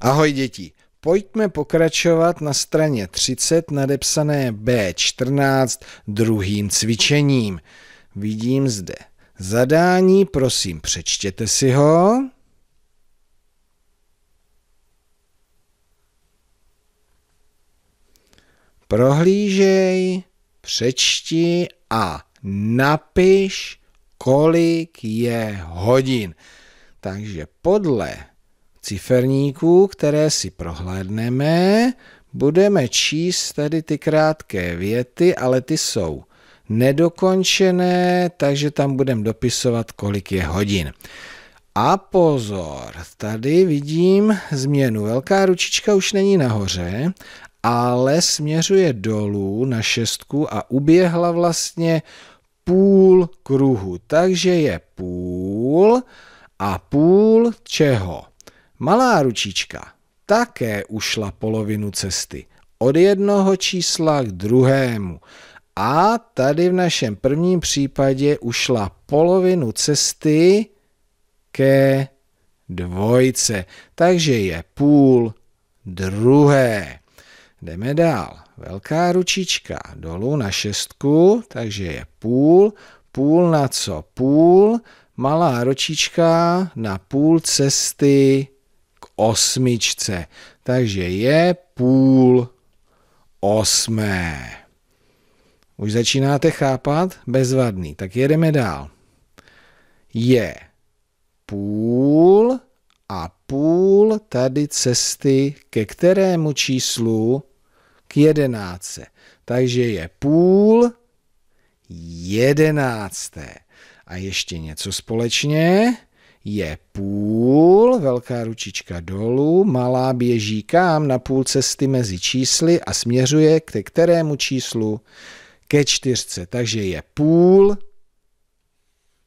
Ahoj děti, pojďme pokračovat na straně 30 nadepsané B14 druhým cvičením. Vidím zde zadání, prosím přečtěte si ho. Prohlížej, přečti a napiš, kolik je hodin. Takže podle ciferníků, které si prohlédneme. Budeme číst tady ty krátké věty, ale ty jsou nedokončené, takže tam budeme dopisovat, kolik je hodin. A pozor, tady vidím změnu. Velká ručička už není nahoře, ale směřuje dolů na šestku a uběhla vlastně půl kruhu. Takže je půl a půl čeho? Malá ručička také ušla polovinu cesty od jednoho čísla k druhému. A tady v našem prvním případě ušla polovinu cesty ke dvojce. Takže je půl druhé. Jdeme dál. Velká ručička dolů na šestku, takže je půl. Půl na co? Půl. Malá ručička na půl cesty osmičce. Takže je půl osmé. Už začínáte chápat? Bezvadný. Tak jedeme dál. Je půl a půl tady cesty ke kterému číslu? K jedenáctce. Takže je půl jedenácté. A ještě něco společně je půl, velká ručička dolů, malá běží kam na půl cesty mezi čísly a směřuje ke kterému číslu? Ke čtyřce, takže je půl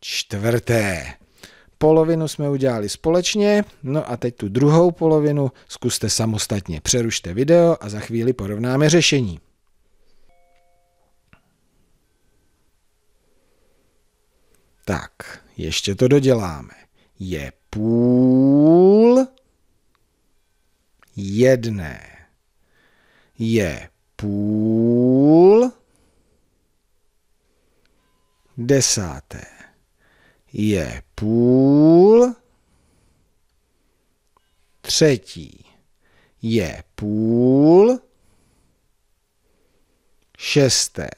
čtvrté. Polovinu jsme udělali společně, no a teď tu druhou polovinu zkuste samostatně. Přerušte video a za chvíli porovnáme řešení. Tak, ještě to doděláme je půl jedné. Je půl desáté. Je půl třetí. Je půl šesté.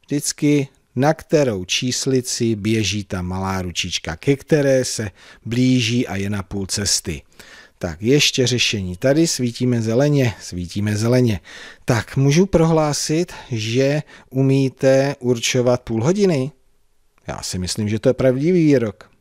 Vždycky na kterou číslici běží ta malá ručička, ke které se blíží a je na půl cesty. Tak ještě řešení. Tady svítíme zeleně, svítíme zeleně. Tak můžu prohlásit, že umíte určovat půl hodiny? Já si myslím, že to je pravdivý výrok.